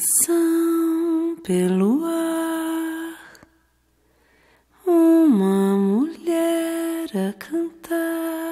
canção pelo ar, uma mulher a cantar.